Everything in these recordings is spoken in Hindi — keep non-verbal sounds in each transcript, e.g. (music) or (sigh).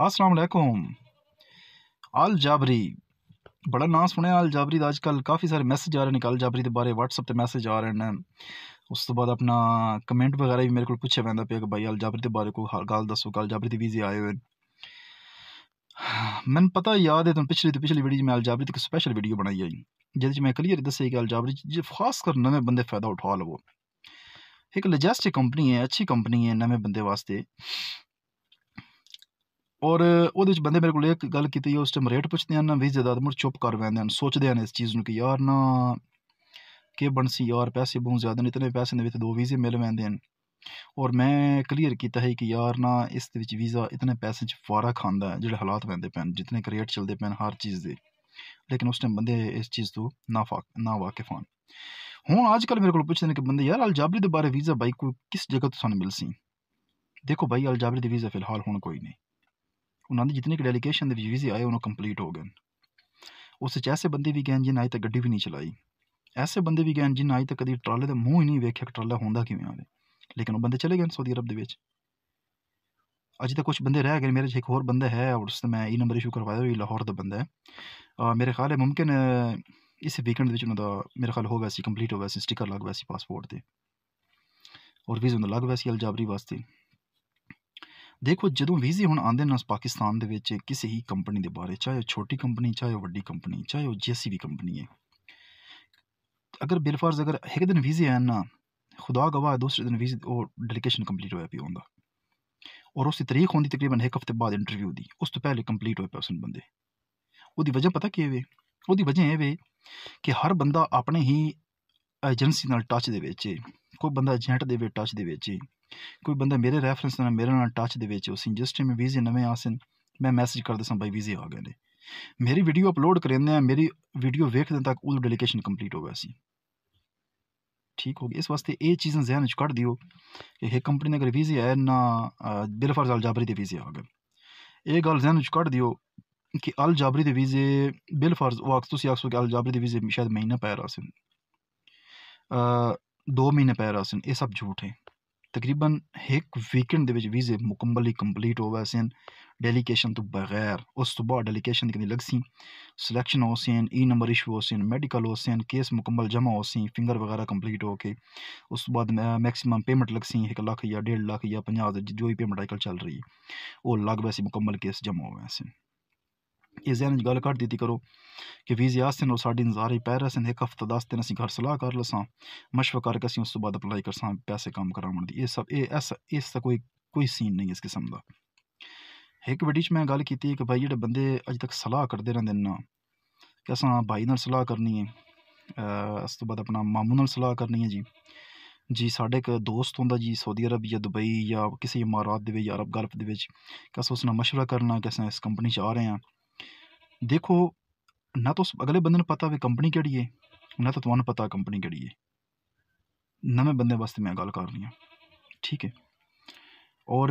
असलकुम अल जाबरी बड़ा नाम सुने अल जाबरी का अजकल काफ़ी सारे मैसेज आ रहे हैं अल जाबरी के बारे वट्सअप पर मैसेज आ रहे हैं उस तो बाद अपना कमेंट वगैरह भी मेरे को पूछा पैदा पे कि भाई अल जाबरी के बारे को गल दसो अल जाबरी के वीजे आए हुए मैं पता याद है तुम पिछली तो पिछली वीडियो में अल जाबरी की स्पैशल वीडियो बनाई आई जिस मैं क्लीयर दसी कि अल जाबरी जो खासकर नवे बंदे फ़ायदा उठा लवो एक लजैसटिक कंपनी है अच्छी कंपनी है नवे बंदे वास्ते ਔਰ ਉਹਦੇ ਵਿੱਚ ਬੰਦੇ ਮੇਰੇ ਕੋਲ ਇੱਕ ਗੱਲ ਕੀਤੀ ਉਸ ਟਾਈਮ ਰੇਟ ਪੁੱਛਦੇ ਹਨ ਨਾ ਵੀ ਜ਼ਿਆਦਾ ਮੁਰ ਚੁੱਪ ਕਰ ਬੈਂਦੇ ਹਨ ਸੋਚਦੇ ਹਨ ਇਸ ਚੀਜ਼ ਨੂੰ ਕਿ ਯਾਰ ਨਾ ਕਿ ਬਣਸੀ ਯਾਰ ਪੈਸੇ ਬਹੁਤ ਜ਼ਿਆਦਾ ਨੇ ਇਤਨੇ ਪੈਸੇ ਨੇ ਵਿੱਚ ਦੋ ਵੀਜ਼ੇ ਮਿਲ ਪੈਂਦੇ ਹਨ ਔਰ ਮੈਂ ਕਲੀਅਰ ਕੀਤਾ ਹੈ ਕਿ ਯਾਰ ਨਾ ਇਸ ਦੇ ਵਿੱਚ ਵੀਜ਼ਾ ਇਤਨੇ ਪੈਸੇ 'ਚ ਫਾਰਾ ਖਾਂਦਾ ਹੈ ਜਿਹੜੇ ਹਾਲਾਤ ਪੈਂਦੇ ਪੈਣ ਜਿਤਨੇ ਕ੍ਰੀਏਟ ਚੱਲਦੇ ਪੈਣ ਹਰ ਚੀਜ਼ ਦੇ ਲੇਕਿਨ ਉਸ ਟਾਈਮ ਬੰਦੇ ਇਸ ਚੀਜ਼ ਤੋਂ ਨਾ ਫਾਕ ਨਾ ਵਾਕਿਫ ਹਨ ਹੁਣ ਅੱਜ ਕੱਲ ਮੇਰੇ ਕੋਲ ਪੁੱਛਦੇ ਨੇ ਕਿ ਬੰਦੇ ਯਾਰ ਅਲਜਾਬਰੀ ਦੇ ਬਾਰੇ ਵੀਜ਼ਾ ਬਾਈ ਕੋਈ ਕਿਸ ਜਗ੍ਹਾ ਤੋਂ ਸਾਨੂੰ ਮਿਲ ਸੀ ਦੇਖੋ ਬਾਈ ਅਲਜਾਬਰੀ ਦੇ ਵੀਜ਼ਾ ਫਿਲਹਾਲ ਹੁਣ ਕੋਈ ਨਹੀਂ ਉਹਨਾਂ ਦੇ ਜਿੰਨੇ ਕਿ ਡੈਲੀਗੇਸ਼ਨ ਦੇ ਰਿਵਿਊਜ਼ ਆਏ ਉਹਨਾਂ ਕੰਪਲੀਟ ਹੋ ਗਏ ਉਸ ਵਿੱਚ ਐਸੇ ਬੰਦੇ ਵੀ ਗਏ ਜਿਨ੍ਹਾਂ ਅਜੇ ਤੱਕ ਗੱਡੀ ਵੀ ਨਹੀਂ ਚਲਾਈ ਐਸੇ ਬੰਦੇ ਵੀ ਗਏ ਜਿਨ੍ਹਾਂ ਅਜੇ ਤੱਕ ਕਦੀ ਟਰਾਲੇ ਦਾ ਮੂੰਹ ਹੀ ਨਹੀਂ ਵੇਖਿਆ ਕਿ ਟਰਾਲਾ ਹੁੰਦਾ ਕਿਵੇਂ ਆਵੇ ਲੇਕਿਨ ਉਹ ਬੰਦੇ ਚਲੇ ਗਏ ਸਾਊਦੀ ਅਰਬ ਦੇ ਵਿੱਚ ਅਜੇ ਤੱਕ ਕੁਝ ਬੰਦੇ ਰਹਿ ਗਏ ਮੇਰੇ ਚ ਇੱਕ ਹੋਰ ਬੰਦਾ ਹੈ ਉਸ ਤੇ ਮੈਂ ਇਹ ਨੰਬਰ ਇਸ਼ੂ ਕਰਵਾਇਆ ਹੋਇਆ ਲਾਹੌਰ ਦਾ ਬੰਦਾ ਹੈ ਮੇਰੇ ਖਿਆਲ ਹੈ ਮੁਮਕਿਨ ਇਸ ਵੀਕਐਂਡ ਦੇ ਵਿੱਚ ਉਹਨਾਂ ਦਾ ਮੇਰੇ ਖਿਆਲ ਹੋ ਗਿਆ ਸੀ ਕੰਪਲੀਟ ਹੋ ਗਿਆ ਸੀ ਸਟicker ਲੱਗ ਗਿਆ ਸੀ ਪਾਸਪੋਰਟ ਤੇ और वीज़ा लग वैसी अलजाबरी वास्ते देखो जो वीजे हूँ आते पाकिस्तान किसी ही कंपनी के बारे चाहे वह छोटी कंपनी चाहे वह वीडी कंपनी चाहे वह जी एस सी भी कंपनी है अगर बिलफर्ज अगर एक दिन वीजे आए ना खुदा गवाह दूसरे दिन वीजे और डेलीगेशन कंप्लीट हो पी होगा और उसकी तरीक होती तकरीबन एक हफ्ते बाद इंटरव्यू की उस तो पहले कंप्लीट हो उस बंद वजह पता की वे वजह ये वे कि हर बंदा अपने ही एजेंसी टच दे कोई बंदा एजेंट दे टच दे कोई बंदा मेरे रैफरेंस ना मेरे ना टच दे वेच उसी जिस टाइम वीजे नवे आसन मैं मैसेज कर दसा भाई वीजे आ गए ने मेरी वीडियो अपलोड करें मेरी वीडियो वेख दिन तक वो डेलीकेशन कंप्लीट हो गया सी ठीक हो गया इस वास्ते ये चीज़ जहन कट दियो कि एक कंपनी ने अगर वीजे आए ना बिलफर्ज अल जाबरी के वीजे आ गए यह गल जहन कट दियो कि अल जाबरी के वीजे बिलफर्ज वो आख तुम आखो कि अल जाबरी के वीजे शायद महीना पै रहा सिन दो महीने पै रहा सिन ये सब झूठ है तकरीबन एक वीकेंड वीज़े मुकम्मल ही कंप्लीट हो गए सन डेलीकेशन तो बगैर उस तो बाद डेलीकेशन कहीं लग सी सिलेक्शन हो सन ई नंबर इशू हो सन मेडिकल हो सन केस मुकम्मल जमा हो सी फिंगर वगैरह कंप्लीट हो के उस तो बाद मैक्सिमम पेमेंट लग सी एक लख या डेढ़ लाख या पाँह जो ही पेमेंट अजकल चल रही है वो लग वैसे मुकम्मल केस जमा हो गए सन ਇਜ਼ਨ ਗੱਲ ਕੱਢ ਦਿੱਤੀ ਕਰੋ ਕਿ ਵੀਜ਼ੇ ਆਸਨ ਔਰ ਸਾਡੀ ਨਜ਼ਾਰੀ ਪੈਰਸ ਨੇ ਇੱਕ ਹਫਤਾ 10 ਦਿਨ ਅਸੀਂ ਘਰ ਸਲਾਹ ਕਰ ਲਸਾਂ ਮਸ਼ਵਰਾ ਕਰਕੇ ਅਸੀਂ ਉਸ ਤੋਂ ਬਾਅਦ ਅਪਲਾਈ ਕਰਸਾਂ ਪੈਸੇ ਕੰਮ ਕਰਾਉਣ ਦੀ ਇਹ ਸਭ ਇਹ ਇਸ ਇਸ ਦਾ ਕੋਈ ਕੋਈ ਸੀਨ ਨਹੀਂ ਇਸ ਕਿਸਮ ਦਾ ਇੱਕ ਵੀਡੀਓ 'ਚ ਮੈਂ ਗੱਲ ਕੀਤੀ ਕਿ ਭਾਈ ਜਿਹੜੇ ਬੰਦੇ ਅਜ ਤੱਕ ਸਲਾਹ ਕਰਦੇ ਰਹਿੰਦੇ ਨਾ ਕਿ ਅਸਾਂ ਭਾਈ ਨਾਲ ਸਲਾਹ ਕਰਨੀ ਹੈ ਉਸ ਤੋਂ ਬਾਅਦ ਆਪਣਾ ਮਾਮੂ ਨਾਲ ਸਲਾਹ ਕਰਨੀ ਹੈ ਜੀ ਜੀ ਸਾਡੇ ਇੱਕ ਦੋਸਤ ਹੁੰਦਾ ਜੀ ਸਾਊਦੀ ਅਰਬ ਜਾਂ ਦੁਬਈ ਜਾਂ ਕਿਸੇ ਇਮਾਰਾਤ ਦੇ ਵਿੱਚ ਅਰਬ ਗਲਫ ਦੇ ਵਿੱਚ ਕਿ ਅਸਾਂ ਉਸ ਨਾਲ مشورہ ਕਰਨਾ ਕਿ ਅਸਾਂ ਇਸ ਕੰਪਨੀ 'ਚ ਆ ਰਹੇ ਹਾਂ देखो ना तो अगले बंद पता भी कंपनी कड़ी है ना तो तुम्हें पता कंपनी कड़ी है नमें बंद वास्ते मैं गल कर रही हूँ ठीक है और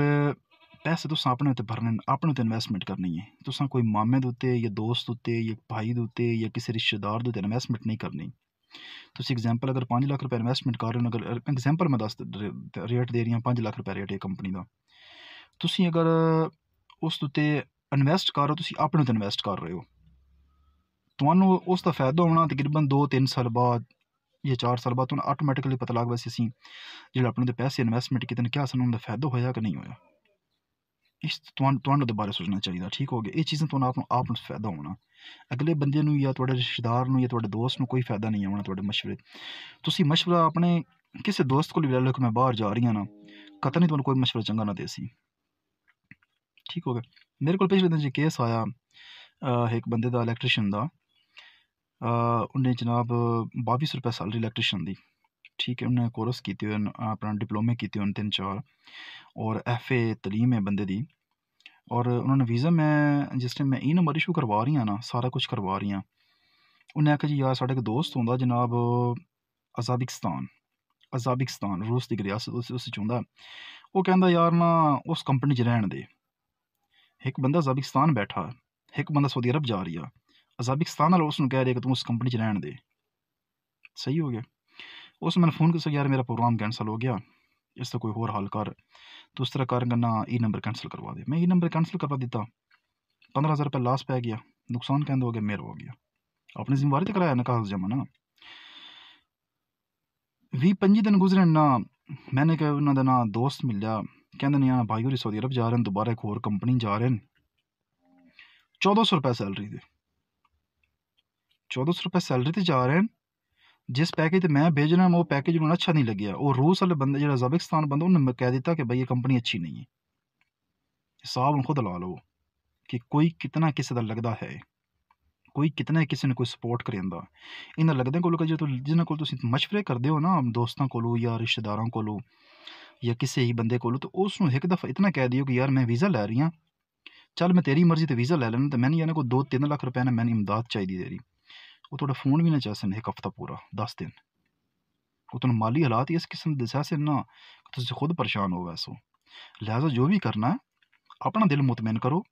पैसे तुस अपने उत्ते भरने अपने उत्ते इनवैसमेंट करनी है तुसा कोई मामे उत्ते या दोस्त उत्ते या भाई उत्ते या किसी रिश्तेदार उत्ते इनवैसमेंट नहीं करनी तो एग्जाम्पल अगर पांच लाख रुपया इनवैसमेंट कर रहे हो अगर एग्जाम्पल मैं दस रेट दे रही हूँ पांच लाख रुपया रेट है कंपनी का तुम अगर उस उत्ते ਇਨਵੈਸਟ ਕਰ ਰਹੇ ਹੋ ਤੁਸੀਂ ਆਪਣੇ ਤੇ ਇਨਵੈਸਟ ਕਰ ਰਹੇ ਹੋ ਤੁਹਾਨੂੰ ਉਸ ਦਾ ਫਾਇਦਾ ਹੋਣਾ ਤਕਰੀਬਨ 2-3 ਸਾਲ ਬਾਅਦ ਜਾਂ 4 ਸਾਲ ਬਾਅਦ ਤੁਹਾਨੂੰ ਆਟੋਮੈਟਿਕਲੀ ਪਤਾ ਲੱਗ ਵੈਸੇ ਅਸੀਂ ਜਿਹੜਾ ਆਪਣੇ ਦੇ ਪੈਸੇ ਇਨਵੈਸਟਮੈਂਟ ਕੀਤੇ ਨੇ ਕਿਆ ਸਾਨੂੰ ਉਹਦਾ ਫਾਇਦਾ ਹੋਇਆ ਕਿ ਨਹੀਂ ਹੋਇਆ ਇਸ ਤੁਹਾਨੂੰ ਤੁਹਾਨੂੰ ਦੇ ਬਾਰੇ ਸੋਚਣਾ ਚਾਹੀਦਾ ਠੀਕ ਹੋ ਗਿਆ ਇਹ ਚੀਜ਼ਾਂ ਤੁਹਾਨੂੰ ਆਪ ਨੂੰ ਆਪ ਨੂੰ ਫਾਇਦਾ ਹੋਣਾ ਅਗਲੇ ਬੰਦੇ ਨੂੰ ਜਾਂ ਤੁਹਾਡੇ ਰਿਸ਼ਤੇਦਾਰ ਨੂੰ ਜਾਂ ਤੁਹਾਡੇ ਦੋਸਤ ਨੂੰ ਕੋਈ ਫਾਇਦਾ ਨਹੀਂ ਆਉਣਾ ਤੁਹਾਡੇ مشورے ਤੁਸੀਂ مشورہ ਆਪਣੇ ਕਿਸੇ ਦੋਸਤ ਕੋਲ ਵੀ ਲੈ ਲਓ ਕਿ ਮੈਂ ਬਾਹਰ ਜਾ ਰਹੀ ਹਾਂ ਨਾ ਕਤਨ ਹੀ ਤੁਹਾਨੂੰ ਕੋਈ مشورہ ਚੰਗਾ ਨਾ ਦੇ ਸੀ ਠੀਕ ਹੋ ਗਿਆ ਮੇਰੇ ਕੋਲ ਪਿਛਲੇ ਦਿਨ ਜੀ ਕੇਸ ਆਇਆ ਇੱਕ का ਦਾ ਇਲੈਕਟ੍ਰੀਸ਼ੀਅਨ ਦਾ ਉਹਨੇ ਜਨਾਬ 22 ਰੁਪਏ ਸੈਲਰੀ ਇਲੈਕਟ੍ਰੀਸ਼ੀਅਨ ਦੀ ठीक है उन्हें कोर्स किए हुए अपना डिप्लोमे किए हुए तीन चार और एफ ए तलीम है बंदे की और उन्होंने वीज़ा मैं जिस टाइम मैं ई नंबर इशू करवा रही हाँ ना सारा कुछ करवा रही हाँ उन्हें आखेआ जी यार साढ़े एक दोस्त होंगे जनाब अजाबिकस्तान अजाबिकस्तान रूस की रियासत उस चाहता वो कहता यार ना उस कंपनी च रहन दे एक बंद अजाबिकस्तान बैठा एक बंद सऊदी अरब जा रही है अजाबिकस्तान वाले उसको कह ਰਿਹਾ कि तू उस कंपनी 'ਚ ਰਹਿਣ ਦੇ ਸਹੀ ਹੋ ਗਿਆ ਉਸ फ़ोन किया यार मेरा प्रोग्राम कैंसल हो गया इसका कोई होर हाल कर तो उस तरह कारण करना ई नंबर कैंसिल करवा दे मैं ई नंबर कैंसिल करवा दिता पंद्रह हज़ार रुपया लॉस पै गया नुकसान कहते हो गया मेरा हो गया अपनी जिम्मेवारी तो कराया ना जमा ना भी पंजी दिन गुजरे ना मैंने कहा उन्होंने ना दोस्त मिलया कहते नहीं आना भाई हुई सऊदी अरब जा रहे हैं दोबारा एक होर कंपनी जा रहे हैं चौदह सौ रुपये सैलरी थी चौदह सौ रुपये सैलरी से जा रहे हैं जिस पैकेज मैं भेज रहा हूँ वो पैकेज उन्होंने अच्छा नहीं लगे और रूस वाले बंद जो जबिकस्तान बंद उन्होंने कह दिया कि भाई ये कंपनी अच्छी नहीं है हिसाब खुद ला लो कि कोई कितना किसी का लगता है कोई कितना किसी ने कोई सपोर्ट करें इन को जो तो जिन्हों को मशवरे करते हो ना दोस्तों को या रिश्तेदारों को या किसी ही बंद को तो उसको एक दफा इतना कह दियो कि यार मैं वीज़ा लै रही हाँ चल मैं तेरी मर्जी तो वीज़ा लै लैन तो मैंने यार को दो तीन लाख रुपया ने मैंने इमदाद चाहिए तेरी वो थोड़ा फोन भी ना चाहे एक हफ्ता पूरा दस दिन वो तुम माली हालात इस किस्म दसा से ना तो खुद परेशान हो वैसो लिहाजा जो भी करना अपना दिल मुतमिन करो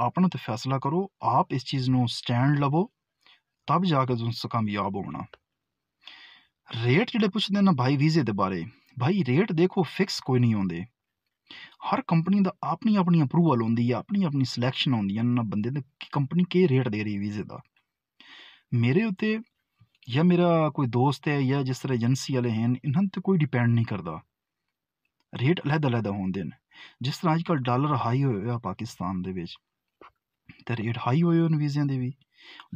अपना तो फैसला करो आप इस चीज़ को स्टैंड लवो तब जाके कामयाब होना रेट जो पुछते ना भाई वीजे के बारे भाई रेट देखो फिक्स कोई नहीं आते हर कंपनी का अपनी अपनी अप्रूवल आँदी है अपनी अपनी सिलैक्शन आदि बंद कंपनी के रेट दे रही वीजे का मेरे उत्ते या मेरा कोई दोस्त है या जिस तरह एजेंसी वाले हैं इन्हों इन्होंने कोई डिपेंड नहीं करता रेट अलहद अलहद होते हैं जिस तरह अजक डालर हाई हो पाकिस्तान ਤੇ ਰੇਟ ਹਾਈ ਹੋਏ ਹੋਣ ਵੀਜ਼ਿਆਂ ਦੇ ਵੀ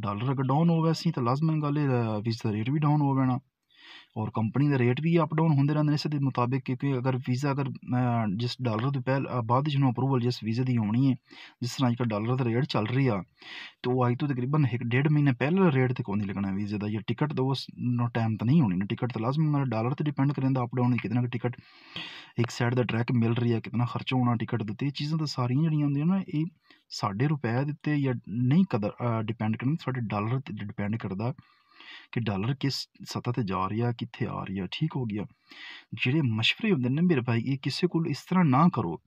ਡਾਲਰ ਅਗਰ ਡਾਊਨ ਹੋ ਗਿਆ ਸੀ ਤਾਂ ਲਾਜ਼ਮੀ ਗੱਲ ਇਹ ਵੀਜ਼ਾ ਰੇਟ ਵੀ ਡਾਊਨ ਹੋ ਜਾਣਾ और कंपनी दे रेट भी अप डाउन होंदे रैंह्दे न इस मुताबिक क्योंकि अगर वीज़ा अगर जिस डालर दी पैह्ल बाद च अप्रूवल जिस वीज़े की होनी है जिस तरह अज्जकल डॉलर का रेट चल रेहा ते तो ओह् अज तो तकरीबन एक डेढ महीने पहले रेट तो कौन नहीं लगना वीज़े का जां टिकट तो उस टाइम तो नहीं होनी ना टिकट ते लाजमी डॉलर ते डिपेंड करी जंदा अप डाउन कितना कि टिकट एक सैड का ट्रैक मिल रही है कितना खर्चा होना टिकट ते एह् चीज़ां ते सारियां जेह्ड़ियां होंदियां न एह् साड्डे रपेऽ ते कदर डिपेंड करन डॉलर डालर ते डिपेंड करदा ਕਿ ਡਾਲਰ ਕਿਸ ਸਤਾ ਤੇ ਜਾ ਰਿਹਾ ਕਿੱਥੇ ਆ ਰਿਹਾ ਠੀਕ ਹੋ ਗਿਆ ਜਿਹੜੇ ਮਸ਼ਵਰੇ ਹੁੰਦੇ ਨੇ ਮੇਰੇ ਭਾਈ ਇਹ ਕਿਸੇ ਕੋਲ ਇਸ ਤਰ੍ਹਾਂ ਨਾ ਕਰੋ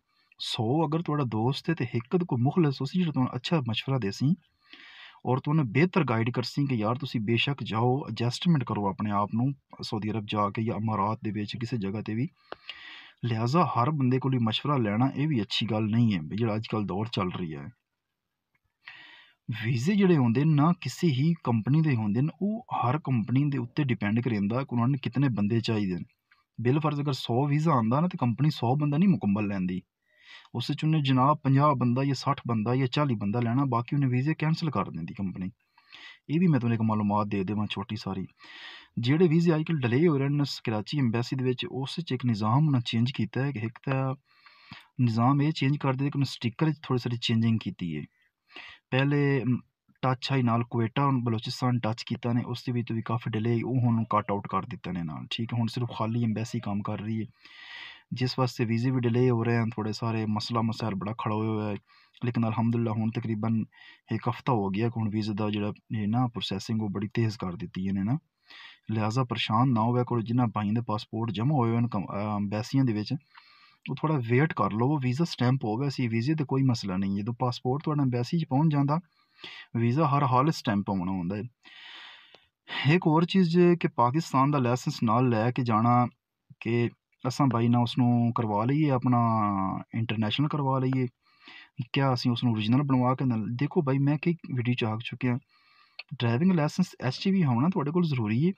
100 ਅਗਰ ਤੁਹਾਡਾ ਦੋਸਤ ਹੈ ਤੇ ਹਕੀਕਤ ਕੋ ਮੁਖਲਸ ਉਸੇ ਜਿਹੜਾ ਤੁਹਾਨੂੰ ਅੱਛਾ مشورہ ਦੇਸੀ ਔਰ ਤੁਹਾਨੂੰ ਬਿਹਤਰ ਗਾਈਡ ਕਰਸੀ ਕਿ ਯਾਰ ਤੁਸੀਂ ਬੇਸ਼ੱਕ ਜਾਓ ਐਡਜਸਟਮੈਂਟ ਕਰੋ ਆਪਣੇ ਆਪ ਨੂੰ ਸਾਊਦੀ ਅਰਬ ਜਾ ਕੇ ਜਾਂ ਅਮਾਰਾਤ ਦੇ ਵਿੱਚ ਕਿਸੇ ਜਗ੍ਹਾ ਤੇ ਵੀ ਲਿਹਾਜ਼ਾ ਹਰ ਬੰਦੇ ਕੋਲ ਹੀ مشورہ ਲੈਣਾ ਇਹ ਵੀ ਅੱਛੀ ਗੱਲ ਨਹੀਂ ਹੈ ਜਿਹੜਾ ਅੱਜ ਕੱਲ ਦੌਰ ਚੱਲ ਰਹੀ ਹੈ ਵੀਜ਼ੇ ਜਿਹੜੇ ਹੁੰਦੇ ਨਾ ਕਿਸੇ ਹੀ ਕੰਪਨੀ ਦੇ ਹੁੰਦੇ ਨੇ ਉਹ ਹਰ ਕੰਪਨੀ ਦੇ ਉੱਤੇ ਡਿਪੈਂਡ ਕਰਦਾ ਕਿ ਉਹਨਾਂ ਨੇ ਕਿੰਨੇ ਬੰਦੇ ਚਾਹੀਦੇ ਨੇ ਬਿਲ ਫਰਜ਼ ਅਗਰ 100 ਵੀਜ਼ਾ ਆਂਦਾ ਨਾ ਤੇ ਕੰਪਨੀ 100 ਬੰਦਾ ਨਹੀਂ ਮੁਕੰਮਲ ਲੈਂਦੀ ਉਸ ਚ ਉਹਨੇ ਜਨਾਬ 50 ਬੰਦਾ ਜਾਂ 60 ਬੰਦਾ ਜਾਂ 40 ਬੰਦਾ ਲੈਣਾ ਬਾਕੀ ਉਹਨੇ ਵੀਜ਼ੇ ਕੈਨਸਲ ਕਰ ਦਿੰਦੀ ਕੰਪਨੀ ਇਹ ਵੀ ਮੈਂ ਤੁਹਾਨੂੰ ਇੱਕ ਮਾਲੂਮਾਤ ਦੇ ਦੇਵਾਂ ਛੋਟੀ ਸਾਰੀ ਜਿਹੜੇ ਵੀਜ਼ੇ ਅੱਜ ਕੱਲ੍ਹ ਡਿਲੇ ਹੋ ਰਹੇ ਨੇ ਕਰਾਚੀ ਐਮਬੈਸੀ ਦੇ ਵਿੱਚ ਉਸ 'ਚ ਇੱਕ ਨਿਜ਼ਾਮ ਉਹਨਾਂ ਚੇਂਜ ਕੀਤਾ ਹੈ ਕਿ ਇੱਕ ਤਾਂ ਨਿਜ਼ਾਮ ਇਹ ਚੇਂਜ ਕਰ ਦਿੱਤਾ ਕਿ ਉਹਨਾਂ ਸਟicker 'ਚ ਥੋੜੀ ਸਾਰੀ ਚੇਂਜਿੰਗ ਕੀਤੀ ਹੈ पहले टच आई नाल कोएटा बलोचिस्तान टच किया इ'नें उसदी बजह तो बी काफी डिले होई ओह् कट आउट कर दिता ने ना ठीक है हूँ सिर्फ खाली एम्बेसी काम कर रही है जिस वास्ते वीज़े भी डिले हो रहे हैं थोड़े सारे मसला मसैल बड़ा खड़ा होएआ हुआ ऐ लेकिन अलहमदुल्ला हूँ तकरीबन एक हफ्ता हो गया कि हून वीज़े का जेह्ड़ा ना प्रोसैसिंग वो बड़ी तेज़ कर दित्ती है ना लिहाजा परेशान ना हो करो जिन्ना भाइयें पासपोर्ट जमा होए होन अम्बेसियें दे बिच्च तो थोड़ा वेट कर लो वीज़ा स्टैंप हो वैसे वीज़े तो कोई मसला नहीं है तो पासपोर्ट थोड़ा अंबैसी पहुँच जाता वीज़ा हर हाल स्टैंप होना होंगे एक और चीज़ कि पाकिस्तान का लाइसेंस ना लैके जाना कि असा बाई ना उसू करवा लीए अपना इंटरनेशनल करवा लीए क्या असं उस ओरिजिनल बनवा के ना देखो बई मैं कई वीडियो चाह चुके हैं driving licence H T V होना थोड़े को जरूरी है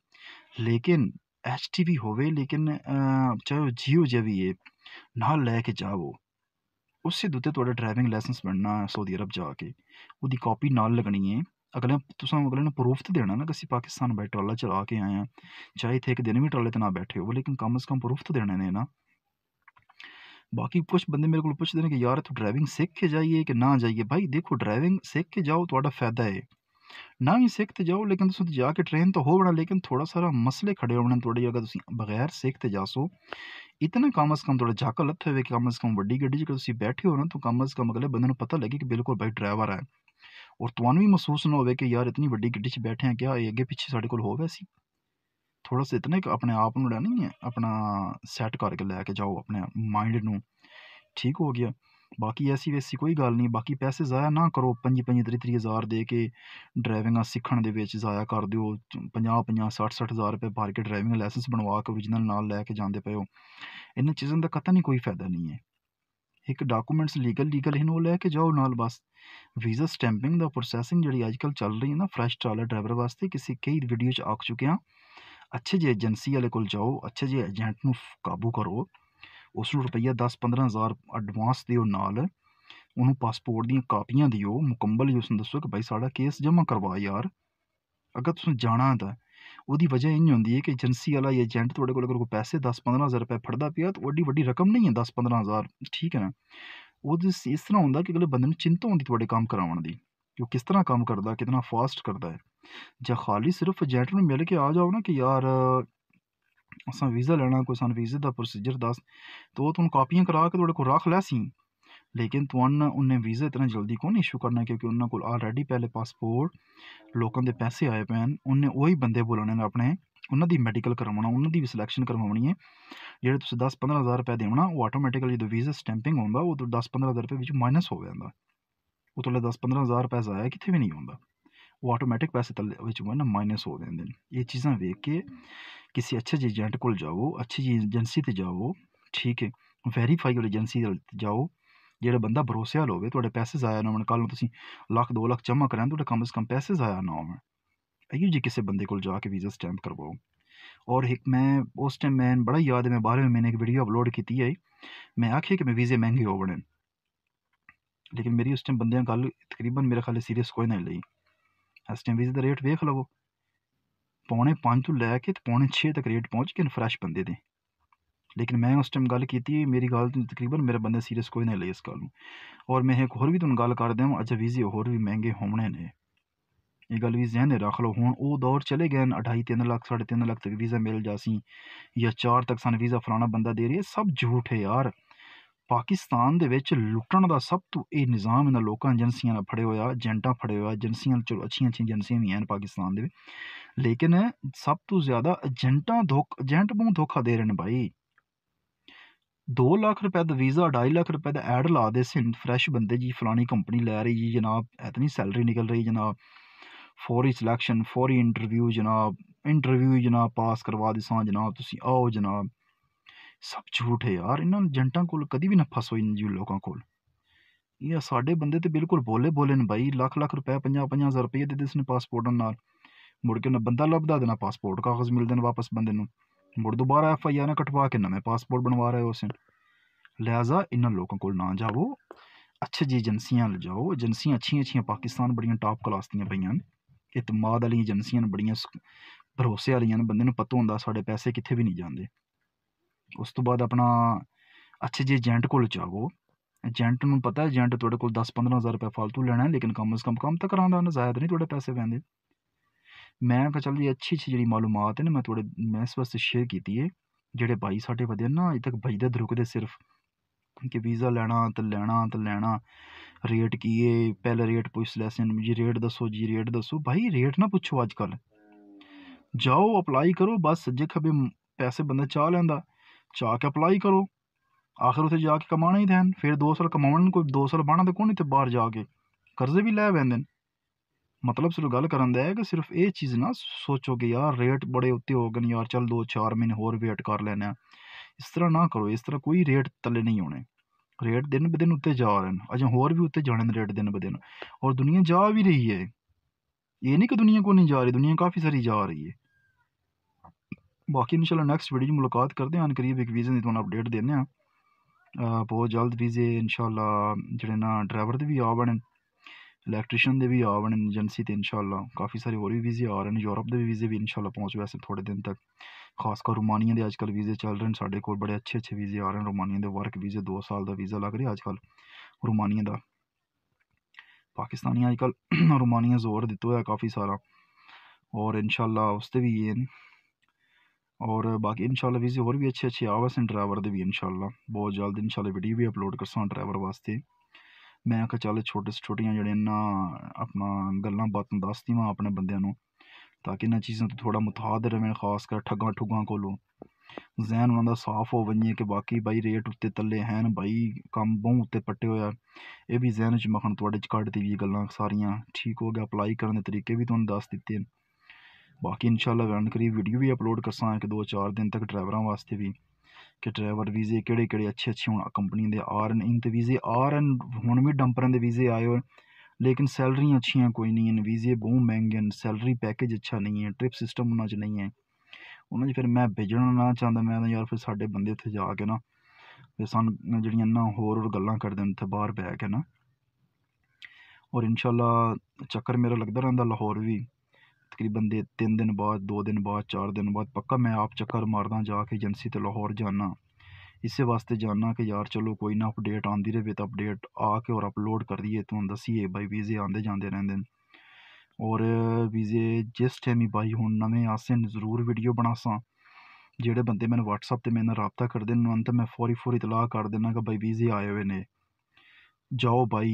लेकिन एच टी वी होकिन चाहे जियो जो भी है ਨਾਲ ਲੈ ਕੇ ਜਾਵੋ ਉਸੇ ਦੁੱਤੇ ਤੁਹਾਡਾ ਡਰਾਈਵਿੰਗ ਲਾਇਸੈਂਸ ਬਣਨਾ ਸਾਊਦੀ ਅਰਬ ਜਾ ਕੇ ਉਹਦੀ ਕਾਪੀ ਨਾਲ ਲਗਣੀ ਹੈ ਅਗਲੇ ਤੁਸੀਂ ਅਗਲੇ ਨੂੰ ਪ੍ਰੂਫ ਤੇ ਦੇਣਾ ਨਾ ਕਿ ਅਸੀਂ ਪਾਕਿਸਤਾਨ ਬੈਠ ਟਰਾਲਾ ਚਲਾ ਕੇ ਆਏ ਆ ਚਾਹੇ ਇੱਥੇ ਇੱਕ ਦਿਨ ਵੀ ਟਰਾਲੇ ਤੇ ਨਾ ਬੈਠੇ ਹੋ ਲੇਕਿਨ ਕਮ ਸੇ ਕਮ ਪ੍ਰੂਫ ਤੇ ਦੇਣੇ ਨੇ ਨਾ बाकी कुछ बंदे मेरे को पूछते हैं कि यार तू ड्राइविंग सीख के जाइए कि ना जाइए भाई देखो ड्राइविंग सीख के जाओ तो फायदा है ना ही सीखते जाओ लेकिन तुम जाके ट्रेन तो हो बना लेकिन थोड़ा सारा मसले खड़े होने थोड़ी अगर तुम बगैर सीखते जासो ਇਤਨਾ ਕਮ ਅਸ ਕਮ ਤੁਹਾਡਾ ਝਾਕਾ ਲੱਥ ਹੋਵੇ ਕਿ ਕਮ ਅਸ ਕਮ ਵੱਡੀ ਗੱਡੀ 'ਚ ਜਦੋਂ ਤੁਸੀਂ ਬੈਠੇ ਹੋ ਨਾ ਤਾਂ ਕਮ ਅਸ ਕਮ ਅਗਲੇ ਬੰਦੇ ਨੂੰ ਪਤਾ ਲੱਗੇ ਕਿ ਬਿਲਕੁਲ ਬਾਈ ਡਰਾਈਵਰ ਹੈ ਔਰ ਤੁਹਾਨੂੰ ਵੀ ਮਹਿਸੂਸ ਨਾ ਹੋਵੇ ਕਿ ਯਾਰ ਇਤਨੀ ਵੱਡੀ ਗੱਡੀ 'ਚ ਬੈਠੇ ਆ ਕਿਆ ਇਹ ਅੱਗੇ ਪਿੱਛੇ ਸਾਡੇ ਕੋਲ ਹੋਵੇ ਸੀ ਥੋੜਾ ਸਾ ਇਤਨਾ ਕਿ ਆਪਣੇ ਆਪ ਨੂੰ ਲੈਣੀ ਹੈ ਆਪਣਾ ਸੈੱਟ ਕਰਕੇ ਲੈ ਕੇ ਜਾਓ ਆਪਣੇ ਮਾਈਂਡ ਨੂੰ ਠੀਕ ਹੋ ਗਿਆ ਐਸੀ ਵੈਸੀ ਕੋਈ ਗੱਲ ਨਹੀਂ ਬਾਕੀ ਪੈਸੇ ਜ਼ਾਇਆ ਨਾ ਕਰੋ करो पं'जी ਤਰੀ ਤਰੀ ਹਜ਼ਾਰ ਦੇ ਕੇ ਡਰਾਈਵਿੰਗ ਆ ਸਿੱਖਣ ਦੇ ਵਿੱਚ ਜਾਇਆ ਕਰ ਦਿਓ ਪੰਜਾਹ ਪੰਜਾਹ ਸੱਠ ਸੱਠ ਹਜ਼ਾਰ ਰੁਪਏ ਭਰ ਕੇ ਡਰਾਈਵਿੰਗ ਲਾਇਸੈਂਸ ਬਣਵਾ ਕੇ ਓਰੀਜਨਲ ਨਾਲ ਲੈ ਕੇ ਜਾਂਦੇ ਪਏ ਹੋ ਇਹਨਾਂ ਚੀਜ਼ਾਂ ਦਾ ਕਤਨ ਹੀ ਕੋਈ ਫਾਇਦਾ ਨਹੀਂ ਹੈ ਇੱਕ ਡਾਕੂਮੈਂਟਸ ਲੀਗਲ ਲੀਗਲ ਇਹਨੂੰ ਲੈ ਕੇ ਜਾਓ ਨਾਲ ਬਸ ਵੀਜ਼ਾ ਸਟੈਂਪਿੰਗ ਦਾ ਪ੍ਰੋਸੈਸਿੰਗ ਜਿਹੜੀ ਅੱਜ ਚੱਲ ਰਹੀ ਹੈ ਨਾ ਫਰੈਸ਼ ਟਰਾਲਰ ਡਰਾਈਵਰ ਵਾਸਤੇ ਕਿਸੇ ਕਈ ਵੀਡੀਓ 'ਚ ਆਖ ਚੁੱਕੇ ਹਾਂ ਅੱਛੇ ਜਿਹੇ ਏਜੰਸੀ ਵਾਲੇ ਕੋਲ ਜਾਓ ਅੱਛੇ ਜਿਹੇ ਏਜੰਟ ਨੂੰ ਕਾਬੂ ਕਰੋ उस रुपया दस पंद्रह हज़ार एडवांस दौ नाल उन्होंने पासपोर्ट दापिया दियो मुकम्मल ही उसको दसो कि भाई साढ़ा केस जमा करवा यार अगर तुम जाना तो वो वजह इन होंगी है कि एजेंसी वाला एजेंट थोड़े को पैसे दस पंद्रह हज़ार रुपया फटता पे तो वो वो रकम नहीं है दस पंद्रह हज़ार ठीक है ना वो इस तरह होंगे कि अगले बंद चिंता होंगी थोड़े काम करावन की कि किस तरह काम करता कितना फास्ट करता है ज खाली सिर्फ एजेंट में मिल के आ जाओ ना कि यार असां वीज़ा लैणा कोई सानूं वीज़े दा प्रोसीजर दस्स ਤੁਹਾਨੂੰ ਕਾਪੀਆਂ ਕਰਾ ਕੇ ਤੁਹਾਡੇ ਕੋਲ ਰੱਖ ਲੈ ਸੀ ਲੇਕਿਨ लेकिन तुआन उन्नै वीज़ा इतना जल्दी कोन इशू करना क्योंकि उन्नै कोल आलरेडी पैह्ले पासपोर्ट लोकें दे पैसे आए पे न ਉਹਨੇ ਉਹੀ ਬੰਦੇ ਬੁਲਾਉਣੇ ਨੇ ਆਪਣੇ ਉਹਨਾਂ ਦੀ ਮੈਡੀਕਲ ਕਰਵਾਉਣਾ ਉਹਨਾਂ ਦੀ ਵੀ ਸਿਲੈਕਸ਼ਨ ਕਰਵਾਉਣੀ ਹੈ ਜਿਹੜੇ ਤੁਸੀਂ 10-15000 ਰੁਪਏ ਦੇਵਣਾ ਉਹ ਆਟੋਮੈਟਿਕਲੀ ਜਦੋਂ ਵੀਜ਼ਾ ਸਟੈਂਪਿੰਗ ਹੁੰਦਾ ਉਹ 10-15000 ਰੁਪਏ ਵਿੱਚ ਮਾਈਨਸ ਹੋ ਜਾਂਦਾ ਉਹ ਤੁਹਾਡੇ 10-15000 ਰੁਪਏ ਜ਼ਾਇਆ ਕਿਤੇ ਵੀ ਨਹੀਂ ਹੁੰਦਾ ਉਹ ਆਟੋਮੈਟਿਕ ਪੈਸੇ ਤੱਲੇ ਵਿੱਚ ਮਾਈਨਸ ਹੋ ਜਾਂਦੇ ਨੇ ਇਹ ਚੀਜ਼ਾਂ ਵੇਖ ਕੇ किसी अच्छे एजेंट को जाओ अच्छी जी एजेंसी से जाओ ठीक है ਵੈਰੀਫਾਈਡ वाली एजेंसी जाओ जो बंद भरोसा ਵਾਲਾ ਹੋਵੇ पैसे ज़्यादा ना हो कल तुम ਨੂੰ दो लख जमा करा तो कम अज़ कम पैसे ज़्यादा ना हो जी किसी बंद को ਕਿਸੇ ਬੰਦੇ ਕੋਲ ਜਾ और एक मैं उस टाइम मैं बड़ा याद है मैं बारहवें महीने एक वीडियो अपलोड की है मैं आखिया कि मैं वीज़े महंगे हो बने लेकिन मेरी उस टाइम बंद गल तकरीबन मेरे खाले सीरीयस कोई नहीं ली इस टाइम वीज़े का रेट वेख लवो पौने पांच तो लैके तो पौने छे तक रेट पहुँच गए फ्रैश बंद के लेकिन मैं उस टाइम गल की मेरी गल तकरीबन मेरे बंद सीरीयस कोई नहीं ले इस गल और मैं एक होर भी तुम गल कर दें अच्छा वीजे होर भी महंगे होने ने ये गल भी जहन रख लो हूँ वो दौर चले गए अढ़ाई तीन लाख साढ़े तीन लाख तक वीज़ा मिल जा सी या चार तक सन वीज़ा फलाना बंदा दे रही है सब झूठ है यार ਪਾਕਿਸਤਾਨ ਦੇ ਵਿੱਚ ਲੁੱਟਣ ਦਾ ਸਭ ਤੋਂ ਇਹ ਨਿਜ਼ਾਮ ਇਹਨਾਂ ਲੋਕਾਂ ਏਜੰਸੀਆਂ ਨਾਲ ਫੜੇ ਹੋਇਆ ਏਜੰਟਾਂ ਫੜੇ ਹੋਇਆ ਏਜੰਸੀਆਂ ਚਲੋ ਅੱਛੀਆਂ ਅੱਛੀਆਂ ਏਜੰਸੀਆਂ ਵੀ ਹਨ ਪਾਕਿਸਤਾਨ ਦੇ ਵਿੱਚ ਲੇਕਿਨ ਸਭ ਤੋਂ ਜ਼ਿਆਦਾ ਏਜੰਟਾਂ ਧੋਖ ਏਜੰਟ ਨੂੰ ਧੋਖਾ ਦੇ ਰਹੇ ਨੇ ਭਾਈ 2 ਲੱਖ ਰੁਪਏ ਦਾ ਵੀਜ਼ਾ 2.5 ਲੱਖ ਰੁਪਏ ਦਾ ਐਡ ਲਾ ਦੇ ਸਿੰਡ ਫਰੈਸ਼ ਬੰਦੇ ਜੀ ਫਲਾਣੀ ਕੰਪਨੀ ਲੈ ਰਹੀ ਜੀ ਜਨਾਬ ਇਤਨੀ ਸੈਲਰੀ ਨਿਕਲ ਰਹੀ ਜਨਾਬ ਫੌਰੀ ਸਿਲੈਕਸ਼ਨ ਫੌਰੀ ਇੰਟਰਵਿਊ ਜਨਾਬ ਇੰਟਰਵਿਊ ਜਨਾਬ ਪਾਸ ਕਰਵਾ ਦਿਸਾਂ ਜਨਾਬ ਤੁਸੀਂ ਆਓ ਜਨਾਬ सब झूठ है यार ਇਹਨਾਂ ਏਜੰਟਾਂ ਕੋਲ ਕਦੀ ਵੀ ਨਾ ਫਸੋ ਜੀ ਲੋਕਾਂ ਕੋਲ ਇਹ ਸਾਡੇ ਬੰਦੇ ਤੇ ਬਿਲਕੁਲ ਬੋਲੇ ਬੋਲੇ ਨੇ ਬਾਈ ਲੱਖ ਲੱਖ ਰੁਪਏ 50 50000 ਰੁਪਏ ਦੇ ਦਿਸਨੇ ਪਾਸਪੋਰਟਾਂ ਨਾਲ ਮੁੜ ਕੇ ਨਾ ਬੰਦਾ ਲੱਭਦਾ ਦੇਣਾ ਪਾਸਪੋਰਟ ਕਾਗਜ਼ ਮਿਲਦੇ ਨੇ ਵਾਪਸ ਬੰਦੇ ਨੂੰ ਮੁੜ ਦੁਬਾਰਾ ਐਫ ਆਈ ਆਰ ਨਾ ਕਟਵਾ ਕੇ ਨਵੇਂ ਪਾਸਪੋਰਟ ਬਣਵਾ ਰਹੇ ਉਸਨੇ लिहाजा इन लोगों को ना जाओ अच्छे जी एजेंसियाँ जाओ एजेंसियाँ अच्छी अच्छी पाकिस्तान बड़िया टॉप क्लास दिन पे इतमाद आलिया एजेंसियां बड़िया भरोसे आलिया बंदे पता होंगे साढ़े पैसे कितने भी नहीं जाते उस तो बाद अपना अच्छे जे एजेंट को जावो एजेंट में पता एजेंट थोड़े को दस पंद्रह हज़ार रुपया फालतू लेना है लेकिन कम अज़ कम कम तो कराँ उन्हें ज़्यादा नहीं थोड़े पैसे पैंते मैं क्या चल जी अच्छी अच्छी जी मालूम है ना मैं थोड़े मैं इस वास्ते शेयर की है जेडे भाई साढ़े बदे ना अज तक बजते दरुकते सिर्फ कि वीज़ा लैना तो लैना तो लैना रेट की है पहले रेट पूछ लैसन जी रेट दसो जी रेट दसो भाई रेट ना पुछो अजक जाओ अपलाई करो बस सज्जे खबे पैसे बंदा चाह ला चाह के अप्लाई करो आखिर उसे जाके कमाने ही दैन फिर दो साल कमा कोई दो साल बहना तो कौन इत्थे बहर जाके कर्जे भी लै पैंदे मतलब सिर्फ गल कर कि सिर्फ ये चीज़ ना सोचो कि यार रेट बड़े उत्ते हो गए यार चल दो चार महीने होर वेट कर लेने इस तरह ना करो इस तरह कोई रेट तले नहीं होने रेट दिन ब दिन उत्ते जा रहे हैं अजय होर भी उत्ते जाने रेट दिन ब दिन और दुनिया जा भी रही है ये नहीं कि दुनिया को नहीं जा रही दुनिया काफ़ी सारी जा रही है बाकी शाला नैक्सट वीडियो मुलाकात करते हैं करीब एक वीज़े की तुहानूं अपडेट देने बहुत जल्द वीज़े शाला जोड़े ना ड्राइवर के भी आ बने इलैक्ट्रीशियन के भी आ बने एजेंसी इन शाला काफ़ी सारे और भी वीज़े आ रहे हैं यूरोप के भी वीज़े इन शाला पहुँच वैसे थोड़े दिन तक खासकर रोमानिया के अज्जकल वीज़े चल रहे हैं साढ़े को बड़े अच्छे अच्छे वीज़े आ रहे हैं रोमानिया के वर्क वीज़े दो साल का वीज़ा लग रहा अज्जकल रोमानिया का पाकिस्तानी अज्जकल (clears throat) रोमानिया जोर दिता हुआ काफ़ी सारा और इन शाला उसते भी ये और बाकी इंशाल्लाह वीज़े होर भी अच्छे अच्छे आवा सन ड्रैवर दे बी इंशाल्लाह बहुत जल्द इंशाल्लाह वीडियो भी अपलोड कर करसा ड्रैवर वास्ते मैं आखेआ चल छोटे छोटियां जेह्ड़े ना अपना गल्ला बातां दस देवां अपने बंदेआं ताकि इन्हां चीज़ें तो थोड़ा मुतहाद रवन खासकर ठगा ठुग्गां कोलू जहन उन्होंने साफ हो वजे कि बाकी बई रेट उत्ते तले हैन भाई कम बहु उत्ते पट्टे हो भी जहन च मखन थोड़े च घट भी गल् सारिया ठीक हो गया अपलाई करने दे तरीके भी तुम दस दित्ते हैं बाकी इन शाला वैन करीब वीडियो भी अपलोड करसा कि दो चार दिन तक ड्राइवर वास्ते भी कि ड्राइवर वीज़े केह्ड़े केह्ड़े अच्छे अच्छे हूँ कंपनी के आ रहे न इन तो वीज़े आ रहे न हूँ भी डंपर के वीज़े आए हो लेकिन सैलरियाँ अच्छियाँ कोई नहीं वीज़े बहुत महंगे न सैलरी पैकेज अच्छा नहीं है ट्रिप सिस्टम उन्होंने नहीं है उन्होंने फिर मैं भेजना ना चाहता मैं यार फिर साढ़े बंदे उत्थें जा के ना फिर सानूं जेह्ड़ियां ना होर होर गल्लां करदे न उत्थें बाहर बह के ना होर इंशाल्लाह चक्कर मेरा लगता रहा लाहौर भी तकरीबन दे तीन दिन बाद दो दिन बाद चार दिन बाद पक्का मैं आप चक्कर मारदा जाके एजेंसी तो लाहौर जाना इस वास्ते जाना कि यार चलो कोई ना अपडेट आँदी रहे तो अपडेट आ के और अपलोड कर दिए तो दसीए बई वीजे आते जाते रहते हैं और वीजे जिस टाइम ही बई हूँ नवे आसे जरूर वीडियो बना स जोड़े बंद मैंने वट्सअप मेरे नाबता करते उन्होंने तो मैं फौरी फौरी इतलाह कर देना कि बई वीजे आए हुए ने जाओ बई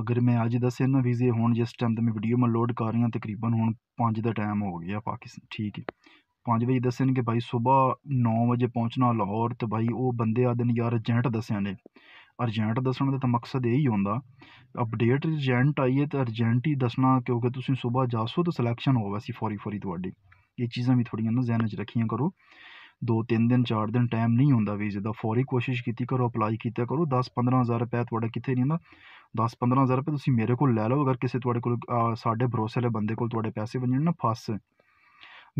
ਅਗਰ ਮੈਂ ਅੱਜ ਦੱਸੇ ਨਾ ਵੀਜ਼ੇ ਹੁਣ ਜਿਸ ਟਾਈਮ 'ਤੇ ਮੈਂ ਵੀਡੀਓ ਮੈਂ ਲੋਡ ਕਰ ਰਿਹਾ ਤਕਰੀਬਨ ਹੁਣ ਪੰਜ ਦਾ ਟਾਈਮ ਹੋ ਗਿਆ ਪਾਕਿਸਤਾਨ ਠੀਕ ਹੈ ਪੰਜ ਵਜੇ ਦੱਸੇ ਨੇ ਕਿ ਬਾਈ ਸੁਬਾਹ ਨੌ ਵਜੇ ਪਹੁੰਚਣਾ ਲਾਹੌਰ ਅਤੇ ਬਾਈ ਉਹ ਬੰਦੇ ਆਖਦੇ ਨੇ ਯਾਰ ਏਜੰਟ ਦੱਸਿਆ ਨੇ ਅਰਜੈਂਟ ਦੱਸਣ ਦਾ ਤਾਂ ਮਕਸਦ ਇਹੀ ਹੁੰਦਾ ਅਪਡੇਟ ਏਜੰਟ ਆਈਏ ਤਾਂ ਅਰਜੈਂਟ ਹੀ ਦੱਸਣਾ ਕਿਉਂਕਿ ਤੁਸੀਂ ਸਵੇਰ ਜਾਸੋ ਤਾਂ ਸਿਲੈਕਸ਼ਨ ਹੋਵੇ ਸੀ ਫੌਰੀ ਫੌਰੀ ਤੁਹਾਡੀ ਇਹ ਚੀਜ਼ਾਂ ਵੀ ਥੋੜੀਆਂ ਨਾ ਜ਼ਿਹਨ 'ਚ ਰੱਖੀਆਂ ਕਰੋ ਦੋ ਤਿੰਨ ਦਿਨ ਚਾਰ ਦਿਨ ਟਾਈਮ ਨਹੀਂ ਹੁੰਦਾ ਵੀਜ਼ੇ ਦਾ ਫੌਰੀ ਕੋਸ਼ਿਸ਼ ਕੀਤੀ ਕਰੋ ਅਪਲਾਈ ਕੀਤਾ ਕਰੋ 10 15000 ਰੁਪਏ ਤੁਹਾਡਾ ਕਿੱਥੇ ਨਹੀਂ ਨਾ 10 15000 ਰੁਪਏ ਤੁਸੀਂ ਮੇਰੇ ਕੋਲ ਲੈ ਲਓ ਅਗਰ ਕਿਸੇ ਤੁਹਾਡੇ ਕੋਲ ਸਾਡੇ ਭਰੋਸੇ ਵਾਲੇ ਬੰਦੇ ਕੋਲ ਤੁਹਾਡੇ ਪੈਸੇ ਬਣ ਜਾਣ ਨਾ ਫਸ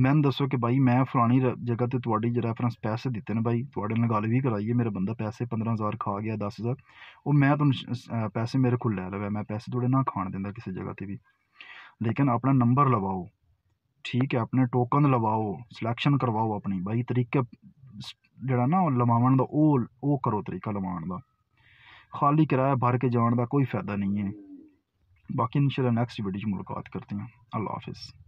ਮੈਂ ਦੱਸੋ ਕਿ ਬਾਈ ਮੈਂ ਫਲਾਣੀ ਜਗ੍ਹਾ ਤੇ ਤੁਹਾਡੀ ਰੈਫਰੈਂਸ ਪੈਸੇ ਦਿੱਤੇ ਨੇ ਬਾਈ ਤੁਹਾਡੇ ਨਾਲ ਗੱਲ ਵੀ ਕਰਾਈਏ ਮੇਰਾ ਬੰਦਾ ਪੈਸੇ 15000 ਖਾ ਗਿਆ 10000 ਉਹ ਮੈਂ ਤੁਹਾਨੂੰ ਪੈਸੇ ਮੇਰੇ ਕੋਲ ਲੈ ਲਵਾਂ ਮੈਂ ਪੈਸੇ ਤੁਹਾਡੇ ਨਾਲ ਖਾਣ ਦਿੰਦਾ ਕਿਸੇ ਜਗ੍ਹਾ ਤੇ ਵੀ ਲੇਕਿਨ ਆਪਣਾ ਨੰਬਰ ਲਵਾਓ ਠੀਕ ਹੈ ਆਪਣੇ ਟੋਕਨ ਲਵਾਓ ਸਿਲੈਕਸ਼ਨ ਕਰਵਾਓ ਆਪਣੀ ਬਾਈ ਤਰੀਕੇ ਜਿਹੜਾ ਨਾ ਲਵਾਉਣ ਦਾ ਉਹ ਉਹ ਕਰੋ ਤਰੀਕਾ ਲਵਾਉਣ ਦਾ खाली किराया भर के जाने का कोई फायदा नहीं है बाकी इन नेक्स्ट वीडियो मुलाकात करते हैं अल्लाह हाफिज़